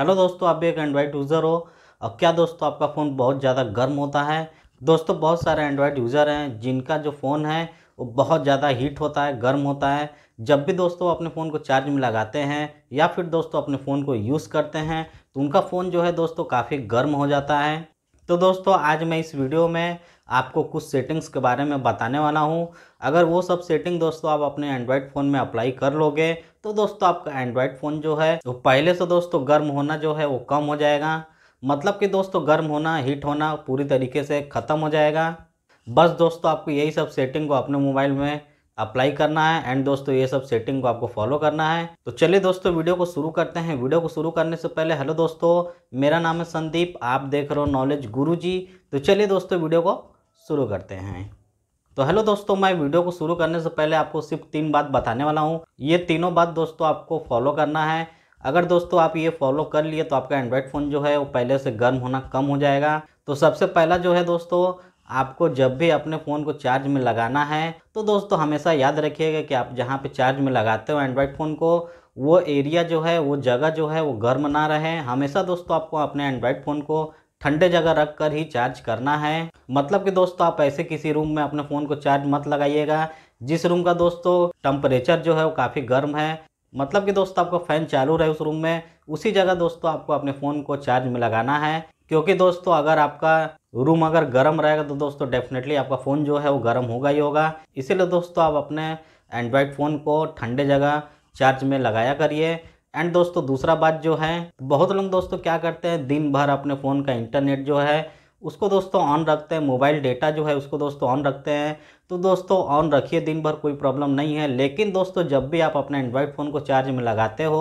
hello दोस्तों आप भी एक एंड्रॉयड यूज़र हो और क्या दोस्तों आपका फ़ोन बहुत ज़्यादा गर्म होता है दोस्तों बहुत सारे एंड्रॉयड यूज़र हैं जिनका जो फ़ोन है वो बहुत ज़्यादा हीट होता है गर्म होता है जब भी दोस्तों अपने फ़ोन को चार्ज में लगाते हैं या फिर दोस्तों अपने फ़ोन को यूज़ करते हैं तो उनका फ़ोन जो है दोस्तों काफ़ी गर्म हो जाता है तो दोस्तों आज मैं इस वीडियो में आपको कुछ सेटिंग्स के बारे में बताने वाला हूँ अगर वो सब सेटिंग दोस्तों आप अपने एंड्रॉयड फ़ोन में अप्लाई कर लोगे तो दोस्तों आपका एंड्रॉयड फ़ोन जो है वो पहले से दोस्तों गर्म होना जो है वो कम हो जाएगा मतलब कि दोस्तों गर्म होना हीट होना पूरी तरीके से ख़त्म हो जाएगा बस दोस्तों आपको यही सब सेटिंग को अपने मोबाइल में अप्लाई करना है एंड दोस्तों ये सब सेटिंग को आपको फॉलो करना है तो चलिए दोस्तों वीडियो को शुरू करते हैं वीडियो को शुरू करने से पहले हेलो दोस्तों मेरा नाम है संदीप आप देख रहे हो नॉलेज गुरु जी तो चलिए दोस्तों वीडियो को शुरू करते हैं तो हेलो दोस्तों मैं वीडियो को शुरू करने से पहले आपको सिर्फ तीन बात बताने वाला हूँ ये तीनों बात दोस्तों आपको फॉलो करना है अगर दोस्तों आप ये फॉलो कर लिए तो आपका एंड्रॉयड फ़ोन जो है वो पहले से गर्म होना कम हो जाएगा तो सबसे पहला जो है दोस्तों आपको जब भी अपने फ़ोन को चार्ज में लगाना है तो दोस्तों हमेशा याद रखिएगा कि आप जहाँ पे चार्ज में लगाते हो एंड्रॉयड फ़ोन को वो एरिया जो है वो जगह जो है वो गर्म ना रहे हमेशा दोस्तों आपको अपने एंड्रॉयड फ़ोन को ठंडे जगह रख कर ही चार्ज करना है मतलब कि दोस्तों आप ऐसे किसी रूम में अपने फ़ोन को चार्ज मत लगाइएगा जिस रूम का दोस्तों टम्परेचर जो है वो काफ़ी गर्म है मतलब कि दोस्तों आपका फ़ैन चालू रहे उस रूम में उसी जगह दोस्तों आपको अपने फ़ोन को चार्ज में लगाना है क्योंकि दोस्तों अगर आपका रूम अगर गर्म रहेगा तो दोस्तों डेफिनेटली आपका फ़ोन जो है वो गर्म होगा ही होगा इसीलिए दोस्तों आप अपने एंड्रॉयड फ़ोन को ठंडे जगह चार्ज में लगाया करिए एंड दोस्तों दूसरा बात जो है बहुत लोग दोस्तों क्या करते हैं दिन भर अपने फ़ोन का इंटरनेट जो है उसको दोस्तों ऑन रखते हैं मोबाइल डेटा जो है उसको दोस्तों ऑन रखते हैं तो दोस्तों ऑन रखिए दिन भर कोई प्रॉब्लम नहीं है लेकिन दोस्तों जब भी आप अपने एंड्रॉयड फ़ोन को चार्ज में लगाते हो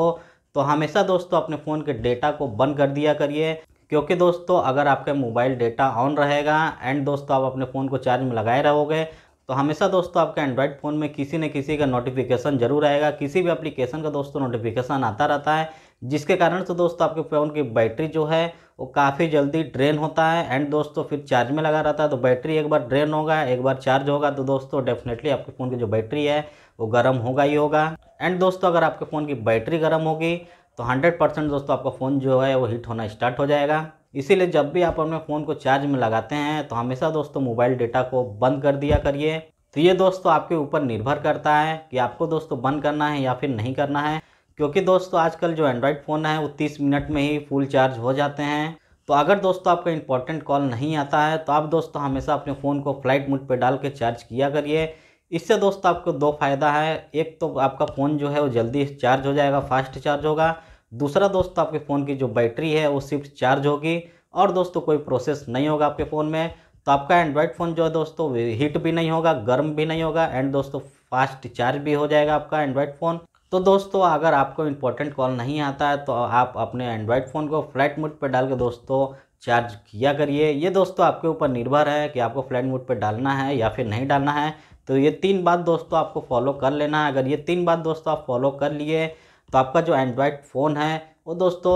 तो हमेशा दोस्तों अपने फ़ोन के डेटा को बंद कर दिया करिए क्योंकि दोस्तों अगर आपका मोबाइल डेटा ऑन रहेगा एंड दोस्तों आप अपने फ़ोन को चार्ज में लगाए रहोगे तो हमेशा दोस्तों आपके एंड्रॉयड फ़ोन में किसी न किसी का नोटिफिकेशन जरूर आएगा किसी भी एप्लीकेशन का दोस्तों नोटिफिकेशन आता रहता है जिसके कारण से दोस्तों आपके फ़ोन की बैटरी जो है वो काफ़ी जल्दी ड्रेन होता है एंड दोस्तों फिर चार्ज में लगा रहता है तो बैटरी एक बार ड्रेन होगा एक बार चार्ज होगा तो दोस्तों डेफिनेटली आपके फ़ोन की जो बैटरी है वो गर्म होगा ही होगा एंड दोस्तों अगर आपके फ़ोन की बैटरी गर्म होगी तो हंड्रेड परसेंट दोस्तों आपका फ़ोन जो है वो हीट होना स्टार्ट हो जाएगा इसीलिए जब भी आप अपने फ़ोन को चार्ज में लगाते हैं तो हमेशा दोस्तों मोबाइल डेटा को बंद कर दिया करिए तो ये दोस्तों आपके ऊपर निर्भर करता है कि आपको दोस्तों बंद करना है या फिर नहीं करना है क्योंकि दोस्तों आजकल जो एंड्रॉयड फ़ोन है वो तीस मिनट में ही फुल चार्ज हो जाते हैं तो अगर दोस्तों आपका इंपॉर्टेंट कॉल नहीं आता है तो आप दोस्तों हमेशा अपने फ़ोन को फ्लाइट मोड पर डाल के चार्ज किया करिए इससे दोस्तों आपको दो फ़ायदा है एक तो आपका फ़ोन जो है वो जल्दी चार्ज हो जाएगा फास्ट चार्ज होगा दूसरा दोस्त आपके फ़ोन की जो बैटरी है वो सिर्फ चार्ज होगी और दोस्तों कोई प्रोसेस नहीं होगा आपके फ़ोन में तो आपका एंड्रॉयड फ़ोन जो है दोस्तों हीट भी नहीं होगा गर्म भी नहीं होगा एंड दोस्तों फास्ट चार्ज भी हो जाएगा आपका एंड्रॉयड फ़ोन तो दोस्तों अगर आपको इम्पोर्टेंट कॉल नहीं आता है तो आप अपने एंड्रॉयड फ़ोन को फ्लैट मोड पर डाल के दोस्तों चार्ज किया करिए ये दोस्तों आपके ऊपर निर्भर है कि आपको फ्लैट मोड पर डालना है या फिर नहीं डालना है तो ये तीन बात दोस्तों आपको फॉलो कर लेना है अगर ये तीन बात दोस्तों आप फॉलो कर लिए तो आपका जो एंड्रॉयड फ़ोन है वो दोस्तों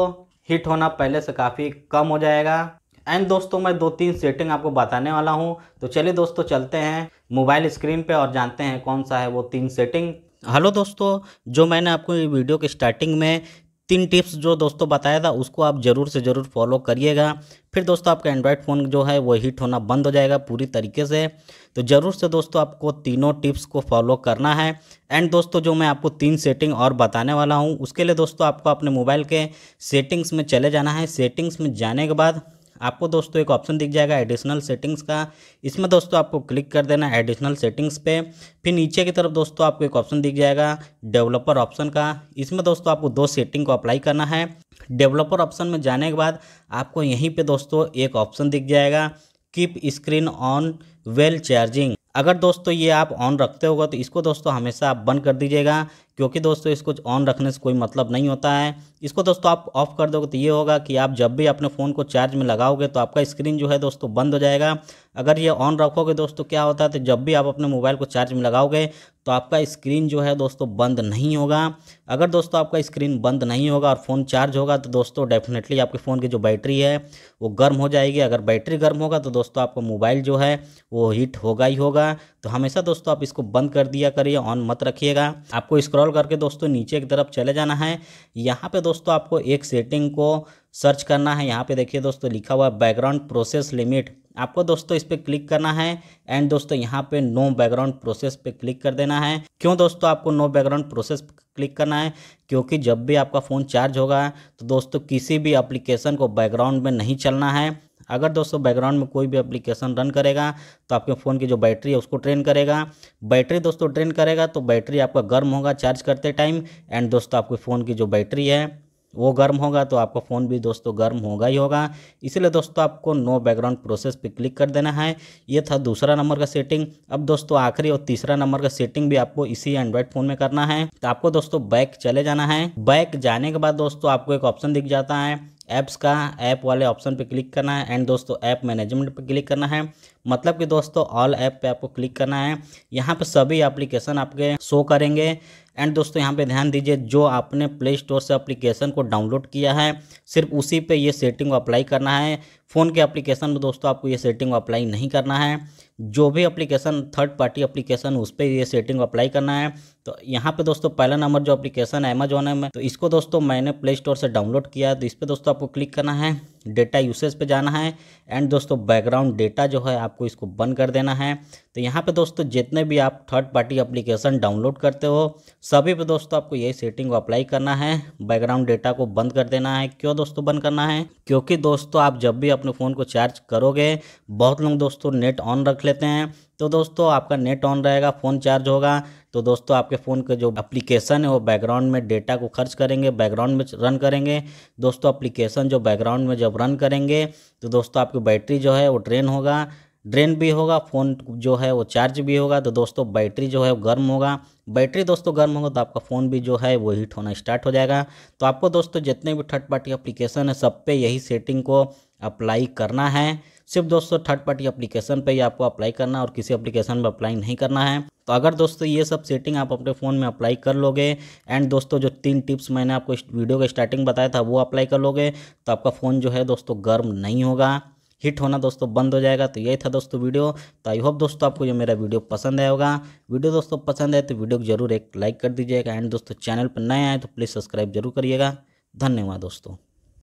हिट होना पहले से काफ़ी कम हो जाएगा एंड दोस्तों मैं दो तीन सेटिंग आपको बताने वाला हूँ तो चलिए दोस्तों चलते हैं मोबाइल स्क्रीन पे और जानते हैं कौन सा है वो तीन सेटिंग हेलो दोस्तों जो मैंने आपको ये वीडियो के स्टार्टिंग में तीन टिप्स जो दोस्तों बताया था उसको आप ज़रूर से ज़रूर फॉलो करिएगा फिर दोस्तों आपका एंड्रॉयड फ़ोन जो है वो हीट होना बंद हो जाएगा पूरी तरीके से तो ज़रूर से दोस्तों आपको तीनों टिप्स को फॉलो करना है एंड दोस्तों जो मैं आपको तीन सेटिंग और बताने वाला हूँ उसके लिए दोस्तों आपको अपने मोबाइल के सेटिंग्स में चले जाना है सेटिंग्स में जाने के बाद आपको दोस्तों एक ऑप्शन दिख जाएगा एडिशनल सेटिंग्स का इसमें दोस्तों आपको क्लिक कर देना एडिशनल सेटिंग्स पे फिर नीचे की तरफ दोस्तों आपको एक ऑप्शन दिख जाएगा डेवलपर ऑप्शन का इसमें दोस्तों आपको दो सेटिंग को अप्लाई करना है डेवलपर ऑप्शन में जाने के बाद आपको यहीं पर दोस्तों एक ऑप्शन दिख जाएगा keep screen on while charging अगर दोस्तों ये आप ऑन रखते होगा तो इसको दोस्तों हमेशा आप बंद कर दीजिएगा क्योंकि दोस्तों इसको ऑन रखने से कोई मतलब नहीं होता है इसको दोस्तों आप ऑफ कर दोगे तो ये होगा कि आप जब भी अपने फ़ोन को चार्ज में लगाओगे तो आपका स्क्रीन जो है दोस्तों बंद हो जाएगा अगर ये ऑन रखोगे दोस्तों क्या होता है तो जब भी आप अपने मोबाइल को चार्ज में लगाओगे तो आपका स्क्रीन जो है दोस्तों बंद नहीं होगा अगर दोस्तों आपका स्क्रीन बंद नहीं होगा और फ़ोन चार्ज होगा तो दोस्तों डेफिनेटली आपके फ़ोन की जो बैटरी है वो गर्म हो जाएगी अगर बैटरी गर्म होगा तो दोस्तों आपका मोबाइल जो है वो हीट होगा ही होगा तो हमेशा दोस्तों आप इसको बंद कर दिया करिए ऑन मत रखिएगा आपको स्क्रॉल करके दोस्तों नीचे की तरफ चले जाना है यहाँ पे दोस्तों आपको एक सेटिंग को सर्च करना है यहाँ पे देखिए दोस्तों लिखा हुआ है बैकग्राउंड प्रोसेस लिमिट आपको दोस्तों इस पर क्लिक करना है एंड दोस्तों यहाँ पे नो बैकग्राउंड प्रोसेस पे क्लिक कर देना है क्यों दोस्तों आपको नो बैकग्राउंड प्रोसेस क्लिक करना है क्योंकि जब भी आपका फ़ोन चार्ज होगा तो दोस्तों किसी भी एप्लीकेशन को बैकग्राउंड में नहीं चलना है अगर दोस्तों बैकग्राउंड में कोई भी एप्लीकेशन रन करेगा तो आपके फ़ोन की जो बैटरी है उसको ट्रेन करेगा बैटरी दोस्तों ट्रेन करेगा तो बैटरी आपका गर्म होगा चार्ज करते टाइम एंड दोस्तों आपके फ़ोन की जो बैटरी है वो गर्म होगा तो आपका फ़ोन भी दोस्तों गर्म होगा ही होगा इसलिए दोस्तों आपको नो बैकग्राउंड प्रोसेस पे क्लिक कर देना है ये था दूसरा नंबर का सेटिंग अब दोस्तों आखिरी और तीसरा नंबर का सेटिंग भी आपको इसी एंड्रॉयड फ़ोन में करना है तो आपको दोस्तों बैक चले जाना है बैक जाने के बाद दोस्तों आपको एक ऑप्शन दिख जाता है ऐप्स का ऐप वाले ऑप्शन पे क्लिक करना है एंड दोस्तों ऐप मैनेजमेंट पे क्लिक करना है मतलब कि दोस्तों ऑल ऐप पे आपको क्लिक करना है यहाँ पे सभी एप्लीकेशन आपके शो करेंगे एंड दोस्तों यहाँ पे ध्यान दीजिए जो आपने प्ले स्टोर से एप्लीकेशन को डाउनलोड किया है सिर्फ उसी पे ये सेटिंग को अप्लाई करना है फ़ोन के एप्लीकेशन में दोस्तों आपको ये सेटिंग को अप्लाई नहीं करना है जो भी एप्लीकेशन थर्ड पार्टी एप्लीकेशन उस पर ये सेटिंग को अप्लाई करना है तो यहाँ पे दोस्तों पहला नंबर जो एप्लीकेशन है अमेजोन है तो इसको दोस्तों मैंने प्ले स्टोर से डाउनलोड किया है तो इस पर दोस्तों आपको क्लिक करना है डेटा यूसेज पर जाना है एंड दोस्तों बैकग्राउंड डेटा जो है आप आपको इसको बंद कर देना है तो यहाँ पे दोस्तों जितने भी आप थर्ड पार्टी एप्लीकेशन डाउनलोड करते हो सभी पे दोस्तों आपको यही सेटिंग को अप्लाई करना है बैकग्राउंड डेटा को बंद कर देना है क्यों दोस्तों बंद करना है क्योंकि दोस्तों आप जब भी अपने फ़ोन को चार्ज करोगे बहुत लोग दोस्तों नेट ऑन रख लेते हैं तो दोस्तों आपका नेट ऑन रहेगा फ़ोन चार्ज होगा तो दोस्तों आपके फ़ोन के जो एप्लीकेशन है वो बैकग्राउंड में डेटा को खर्च करेंगे बैकग्राउंड में रन करेंगे दोस्तों एप्लीकेशन जो बैकग्राउंड में जब रन करेंगे तो दोस्तों आपकी बैटरी जो है वो ड्रेन होगा ड्रेन भी होगा फ़ोन जो है वो चार्ज भी होगा तो दोस्तों बैटरी जो है वो गर्म होगा बैटरी दोस्तों गर्म होगा तो आपका फ़ोन भी जो है वो हीट होना स्टार्ट हो जाएगा तो आपको दोस्तों जितने भी थर्ड पार्टी एप्लीकेशन है सब पे यही सेटिंग को अप्लाई करना है सिर्फ दोस्तों थर्ड पार्टी अप्लीकेशन पर ही आपको अप्लाई करना और किसी अप्लीकेशन पर अप्लाई नहीं करना है तो अगर दोस्तों ये सब सेटिंग आप अपने फ़ोन में अप्लाई कर लोगे एंड दोस्तों जो तीन टिप्स मैंने आपको इस वीडियो का स्टार्टिंग बताया था वो अप्लाई कर लोगे तो आपका फ़ोन जो है दोस्तों गर्म नहीं होगा हिट होना दोस्तों बंद हो जाएगा तो यही था दोस्तों वीडियो तो आई होप दोस्तों आपको ये मेरा वीडियो पसंद आया होगा वीडियो दोस्तों पसंद आए तो वीडियो को जरूर एक लाइक कर दीजिएगा एंड दोस्तों चैनल पर नए आए तो प्लीज़ सब्सक्राइब जरूर करिएगा धन्यवाद दोस्तों